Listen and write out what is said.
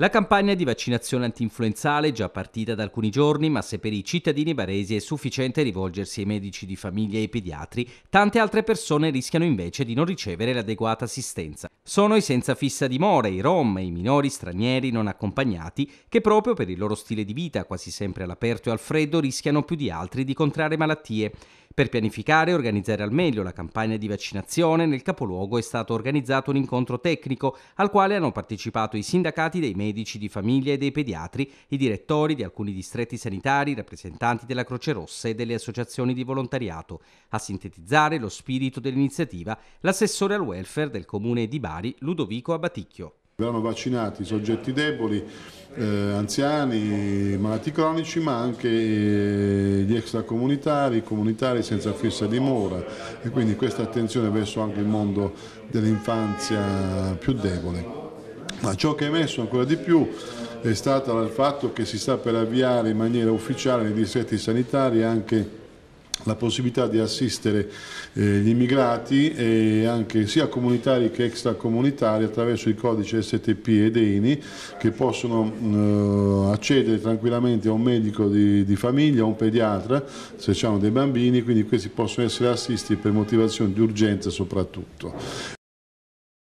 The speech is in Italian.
La campagna di vaccinazione antinfluenzale, è già partita da alcuni giorni, ma se per i cittadini baresi è sufficiente rivolgersi ai medici di famiglia e ai pediatri, tante altre persone rischiano invece di non ricevere l'adeguata assistenza. Sono i senza fissa dimora, i rom e i minori stranieri non accompagnati, che proprio per il loro stile di vita, quasi sempre all'aperto e al freddo, rischiano più di altri di contrarre malattie. Per pianificare e organizzare al meglio la campagna di vaccinazione, nel capoluogo è stato organizzato un incontro tecnico al quale hanno partecipato i sindacati dei medici di famiglia e dei pediatri, i direttori di alcuni distretti sanitari, i rappresentanti della Croce Rossa e delle associazioni di volontariato. A sintetizzare lo spirito dell'iniziativa l'assessore al welfare del comune di Bari, Ludovico Abaticchio. Vanno vaccinati soggetti deboli, eh, anziani, malati cronici, ma anche eh, extracomunitari, comunitari senza fissa dimora e quindi questa attenzione verso anche il mondo dell'infanzia più debole. Ma ciò che è emesso ancora di più è stato il fatto che si sta per avviare in maniera ufficiale nei distretti sanitari anche la possibilità di assistere eh, gli immigrati eh, anche sia comunitari che extracomunitari attraverso i codici STP ed EINI che possono eh, accedere tranquillamente a un medico di, di famiglia, a un pediatra se hanno dei bambini, quindi questi possono essere assistiti per motivazioni di urgenza soprattutto.